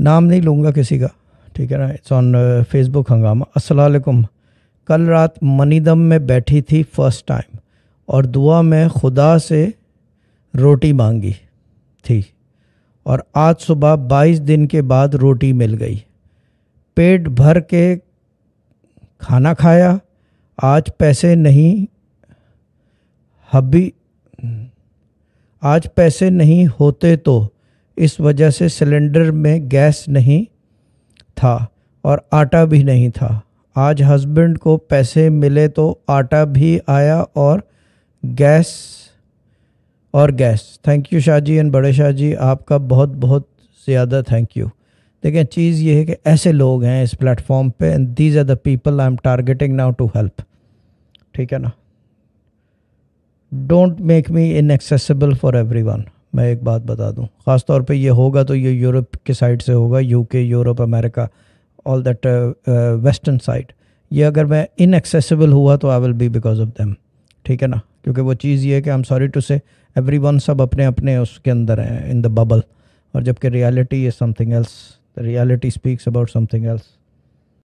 नाम नहीं लूँगा किसी का ठीक है ना इट्स ऑन फेसबुक हंगामा असलकुम कल रात मनीदम में बैठी थी फर्स्ट टाइम और दुआ में खुदा से रोटी मांगी थी और आज सुबह 22 दिन के बाद रोटी मिल गई पेट भर के खाना खाया आज पैसे नहीं हबी आज पैसे नहीं होते तो इस वजह से सिलेंडर में गैस नहीं था और आटा भी नहीं था आज हस्बैंड को पैसे मिले तो आटा भी आया और गैस और gas thank you Shah ji and बड़े शाह जी आपका बहुत बहुत ज़्यादा थैंक यू देखें चीज़ ये है कि ऐसे लोग हैं इस प्लेटफॉर्म पे and these are the people I am targeting now to help ठीक है ना don't make me inaccessible for everyone मैं एक बात बता दूँ ख़ास तौर पर यह होगा तो ये यूरोप के साइड से होगा UK Europe America all that western side ये अगर मैं इनएक्सेसिबल हुआ तो I will be because of them ठीक है ना क्योंकि वो चीज़ ये है कि I am sorry to say everyone सब अपने अपने उसके अंदर हैं इन द बबल और जबकि reality is something else reality speaks about something else